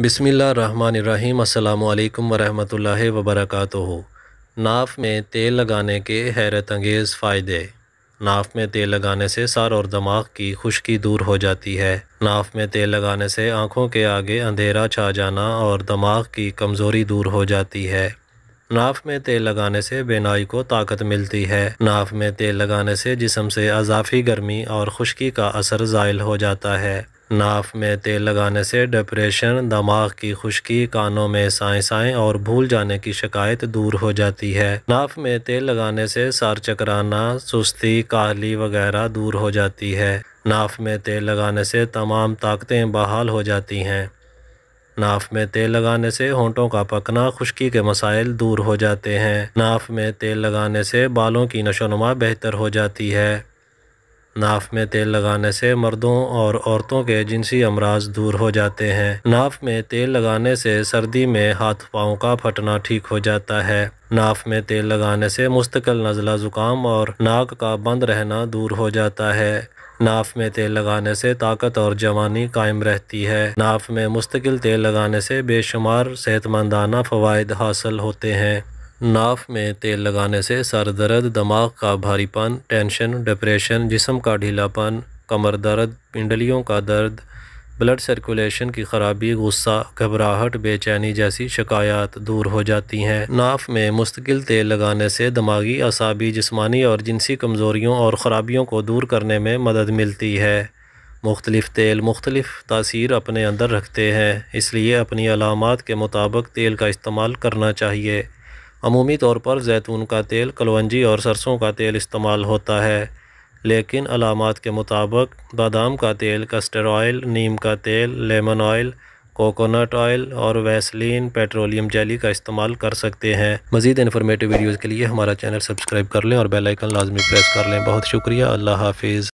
बिसमीम् अल्लाम वरहमतुल्लाह वबरकत नाफ में तेल लगाने के हैरत अंगेज़ फ़ायदे नाफ में तेल लगाने से सर और दिमाग की खुशकी दूर हो जाती है नाफ में तेल लगाने से आँखों के आगे अंधेरा छा जाना और दिमाग की कमज़ोरी दूर हो जाती है नाफ में तेल लगाने से बेनाई को ताकत मिलती है नाफ में तेल लगाने से जिसम से अजाफी गर्मी और खुशकी का असर ज़ायल हो जाता है नाफ़ में तेल लगाने से डिप्रेशन दमाग की खुश्की कानों में साए साए और भूल जाने की शिकायत दूर हो जाती है नाफ में तेल लगाने से सार चकराना सुस्ती काहली वगैरह दूर हो जाती है नाफ़ में तेल लगाने से तमाम ताकतें बहाल हो जाती हैं नाफ में तेल लगाने से होंठों का पकना खुश्की के मसाइल दूर हो जाते हैं नाफ में तेल लगाने से बालों की नशोनुमा बेहतर हो जाती है नाफ में तेल लगाने से मर्दों और औरतों के जिनसी अमराज दूर हो जाते हैं नाफ में तेल लगाने से सर्दी में हाथ पाँव का फटना ठीक हो जाता है नाफ में तेल लगाने से मुस्तकिल नज़ला ज़ुकाम और नाक का बंद रहना दूर हो जाता है नाफ में तेल लगाने से ताकत और जवानी कायम रहती है नाफ में मुस्तकिल तेल लगाने से बेशुमार सेहतमंदाना फ़वाद हासिल होते हैं नाफ में तेल लगाने से सर दर्द दिमाग का भारीपन टेंशन डिप्रेशन जिसम का ढीलापन कमर दर्द पिंडलियों का दर्द ब्लड सर्कुलेशन की खराबी गुस्सा घबराहट बेचैनी जैसी शिकायत दूर हो जाती हैं नाफ में मुस्तकिल तेल लगाने से दिमागी असाबी जिस्मानी और जिनसी कमज़ोरियों और ख़राबियों को दूर करने में मदद मिलती है मुख्तलिफ़ तेल मुख्तलिफ़ तासीर अपने अंदर रखते हैं इसलिए अपनी अलामत के मुताबिक तेल का इस्तेमाल करना चाहिए अमूमी तौर पर जैतून का तेल कलवंजी और सरसों का तेल इस्तेमाल होता है लेकिन अलामत के मुताबिक बादाम का तेल कस्टर ऑयल नीम का तेल लेमन ऑयल कोकोनट ऑयल और वैसलिन पेट्रोलियम जेली का इस्तेमाल कर सकते हैं मजीद इन्फॉर्मेटिव वीडियोज़ के लिए हमारा चैनल सब्सक्राइब कर लें और बेलाइकन लाजमी प्रेस कर लें बहुत शुक्रिया अल्लाह हाफिज़